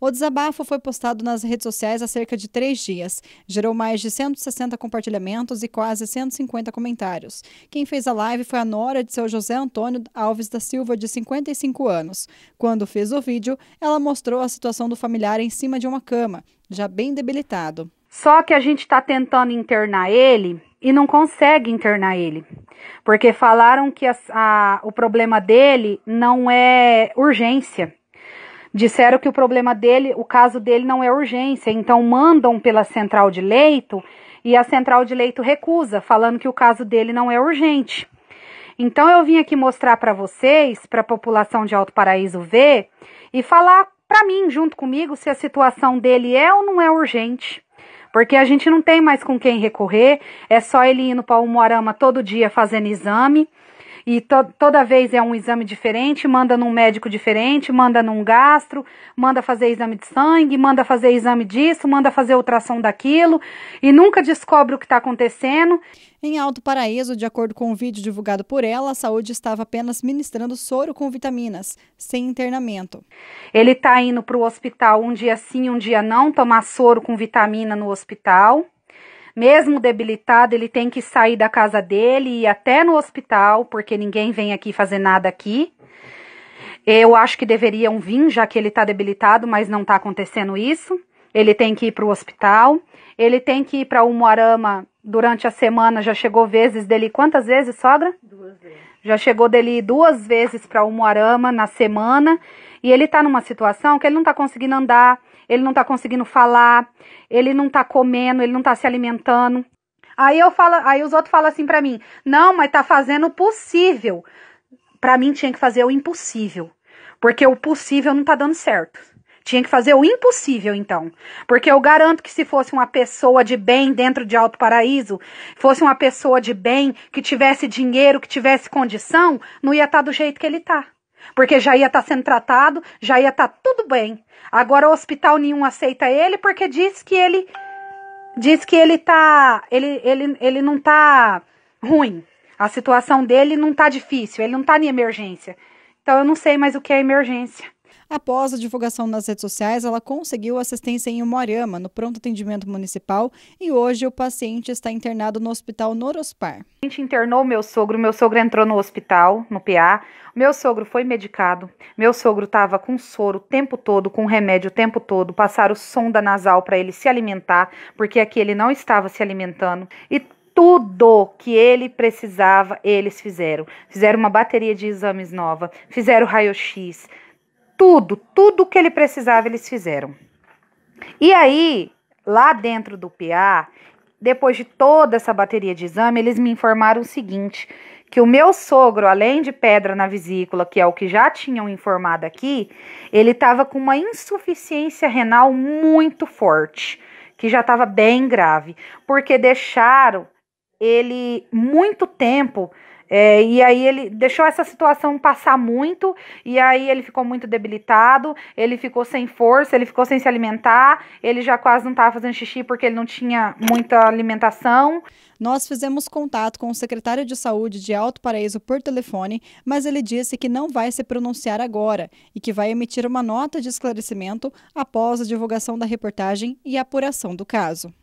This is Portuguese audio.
O desabafo foi postado nas redes sociais há cerca de três dias. Gerou mais de 160 compartilhamentos e quase 150 comentários. Quem fez a live foi a nora de seu José Antônio Alves da Silva, de 55 anos. Quando fez o vídeo, ela mostrou a situação do familiar em cima de uma cama, já bem debilitado. Só que a gente está tentando internar ele e não consegue internar ele. Porque falaram que a, a, o problema dele não é urgência Disseram que o problema dele, o caso dele não é urgência, então mandam pela central de leito e a central de leito recusa, falando que o caso dele não é urgente. Então eu vim aqui mostrar para vocês, para a população de Alto Paraíso ver e falar para mim junto comigo se a situação dele é ou não é urgente. Porque a gente não tem mais com quem recorrer, é só ele ir no Palmorama todo dia fazendo exame e to toda vez é um exame diferente, manda num médico diferente, manda num gastro, manda fazer exame de sangue, manda fazer exame disso, manda fazer ultrassom daquilo e nunca descobre o que está acontecendo. Em Alto Paraíso, de acordo com o um vídeo divulgado por ela, a saúde estava apenas ministrando soro com vitaminas, sem internamento. Ele está indo para o hospital um dia sim, um dia não, tomar soro com vitamina no hospital. Mesmo debilitado, ele tem que sair da casa dele e ir até no hospital, porque ninguém vem aqui fazer nada aqui. Eu acho que deveriam vir, já que ele está debilitado, mas não está acontecendo isso. Ele tem que ir para o hospital, ele tem que ir para o Moarama durante a semana. Já chegou vezes dele quantas vezes, sogra? Duas já chegou dele duas vezes para Umuarama na semana e ele está numa situação que ele não está conseguindo andar, ele não está conseguindo falar, ele não está comendo, ele não está se alimentando. Aí eu falo, aí os outros falam assim para mim: "Não, mas tá fazendo o possível". Para mim tinha que fazer o impossível, porque o possível não tá dando certo. Tinha que fazer o impossível, então. Porque eu garanto que se fosse uma pessoa de bem dentro de Alto Paraíso, fosse uma pessoa de bem, que tivesse dinheiro, que tivesse condição, não ia estar tá do jeito que ele está. Porque já ia estar tá sendo tratado, já ia estar tá tudo bem. Agora o hospital nenhum aceita ele porque diz que ele diz que ele tá, ele ele ele não tá ruim. A situação dele não tá difícil, ele não tá em emergência. Então eu não sei mais o que é emergência. Após a divulgação nas redes sociais, ela conseguiu assistência em Umuarama, no pronto atendimento municipal, e hoje o paciente está internado no hospital Norospar. A gente internou meu sogro, meu sogro entrou no hospital, no PA. Meu sogro foi medicado, meu sogro estava com soro o tempo todo, com remédio o tempo todo, passaram sonda nasal para ele se alimentar, porque aqui ele não estava se alimentando. E tudo que ele precisava, eles fizeram. Fizeram uma bateria de exames nova, fizeram raio-x, tudo, tudo que ele precisava eles fizeram. E aí, lá dentro do PA, depois de toda essa bateria de exame, eles me informaram o seguinte: que o meu sogro, além de pedra na vesícula, que é o que já tinham informado aqui, ele estava com uma insuficiência renal muito forte, que já estava bem grave, porque deixaram ele muito tempo é, e aí ele deixou essa situação passar muito, e aí ele ficou muito debilitado, ele ficou sem força, ele ficou sem se alimentar, ele já quase não estava fazendo xixi porque ele não tinha muita alimentação. Nós fizemos contato com o secretário de saúde de Alto Paraíso por telefone, mas ele disse que não vai se pronunciar agora e que vai emitir uma nota de esclarecimento após a divulgação da reportagem e apuração do caso.